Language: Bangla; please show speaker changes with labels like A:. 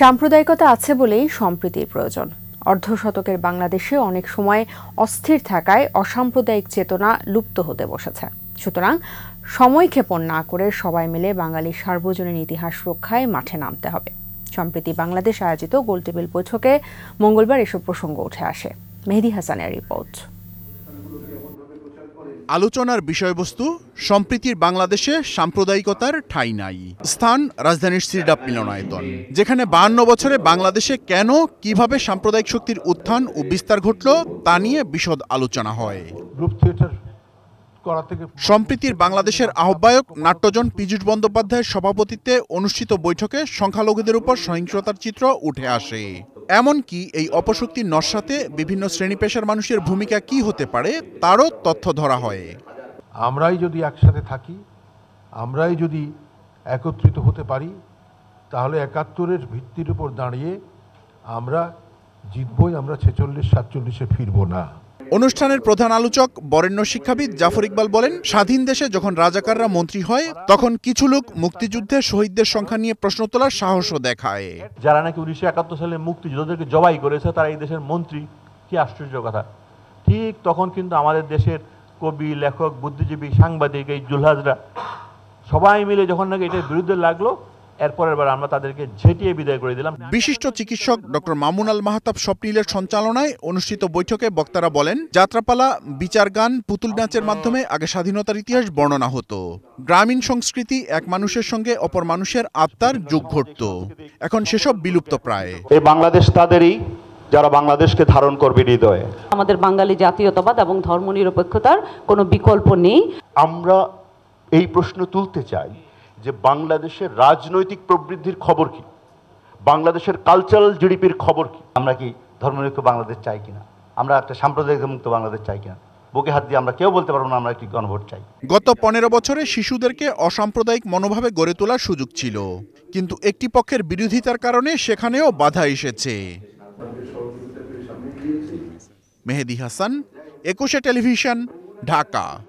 A: সাম্প্রদায়িকতা আছে বলেই সম্প্রীতির প্রয়োজন অর্ধশতকের বাংলাদেশে অনেক সময় অস্থির থাকায় অসাম্প্রদায়িক চেতনা লুপ্ত হতে বসেছে সুতরাং সময়ক্ষেপণ না করে সবাই মিলে বাঙালির সার্বজনীন ইতিহাস রক্ষায় মাঠে নামতে হবে সম্প্রীতি বাংলাদেশ আয়োজিত গোলটেবিল বৈঠকে মঙ্গলবার এসব প্রসঙ্গ উঠে আসে মেহেদি হাসানের রিপোর্ট
B: আলোচনার বিষয়বস্তু সম্প্রীতির বাংলাদেশে সাম্প্রদায়িকতার ঠাঁই নাই স্থান রাজধানীর সিরডাপ মিলনায়তন যেখানে বান্ন বছরে বাংলাদেশে কেন কিভাবে সাম্প্রদায়িক শক্তির উত্থান ও বিস্তার ঘটল তা নিয়ে বিশদ আলোচনা হয় সম্প্রীতির বাংলাদেশের আহ্বায়ক নাট্যজন পীযুষ বন্দ্যোপাধ্যায়ের সভাপতিত্বে অনুষ্ঠিত বৈঠকে সংখ্যালঘুদের উপর সহিংসতার চিত্র উঠে আসে এমনকি এই অপশক্তির নস্যাতে বিভিন্ন শ্রেণী পেশার মানুষের ভূমিকা কি হতে পারে তারও তথ্য ধরা হয় আমরাই যদি একসাথে থাকি আমরাই যদি একত্রিত হতে পারি তাহলে একাত্তরের ভিত্তির উপর দাঁড়িয়ে আমরা জিতবই আমরা ছেচল্লিশ সাতচল্লিশে ফিরব না অনুষ্ঠানের প্রধান আলোচক বরেণ্য শিক্ষাবিদ জাফর ইকবাল বলেন স্বাধীন দেশে যখন রাজাকাররা মন্ত্রী হয় তখন কিছু লোক মুক্তিযুদ্ধে শহীদদের সংখ্যা নিয়ে প্রশ্ন তোলার সাহসও দেখায় যারা নাকি উনিশশো একাত্তর সালে মুক্তিযুদ্ধদেরকে জবাই করেছে তারা এই দেশের মন্ত্রী কি আশ্চর্য
C: কথা ঠিক তখন কিন্তু আমাদের দেশের কবি লেখক বুদ্ধিজীবী সাংবাদিক এই জুলহাজরা
B: সবাই মিলে যখন নাকি এটার বিরুদ্ধে লাগলো এরপরের বার আমরা তাদেরকে ঝেঁটিয়ে বিদায় করে দিলাম বিশিষ্ট চিকিৎসক ডক্টর মামুন আল মাহতাব স্বপ্নীলের সঞ্চালনায় অনুষ্ঠিত বৈঠকে বক্তারা বলেন যাত্রাপালা বিচার গান পুতুল নাচের মাধ্যমে আগে স্বাধীনতার ইতিহাস বর্ণনা হতো গ্রামীণ সংস্কৃতি এক মানুষের সঙ্গে অপর মানুষের আত্মার যুগ ঘটত এখন সেসব বিলুপ্ত প্রায় এই বাংলাদেশ তাদেরই যারা বাংলাদেশকে ধারণ করবে হৃদয়ে
A: আমাদের বাঙালি জাতীয়তাবাদ এবং ধর্মনিরপেক্ষতার কোনো বিকল্প নেই আমরা
C: এই প্রশ্ন তুলতে চাই যে বাংলাদেশের রাজনৈতিক প্রবৃদ্ধির খবর কি বাংলাদেশের কালচারাল জিডিপির খবর কি আমরা কি ধর্মনিরপেক্ষ বাংলাদেশ চাই কিনা আমরা একটা সাম্প্রদায়িক মুক্ত বাংলাদেশ চাই কিনা বুকে হাত দিয়ে আমরা কেউ বলতে পারবো না আমরা একটি গণভোট চাই
B: গত পনেরো বছরে শিশুদেরকে অসাম্প্রদায়িক মনোভাবে গড়ে তোলার সুযোগ ছিল কিন্তু একটি পক্ষের বিরোধিতার কারণে সেখানেও বাধা এসেছে মেহেদি হাসান একুশে টেলিভিশন ঢাকা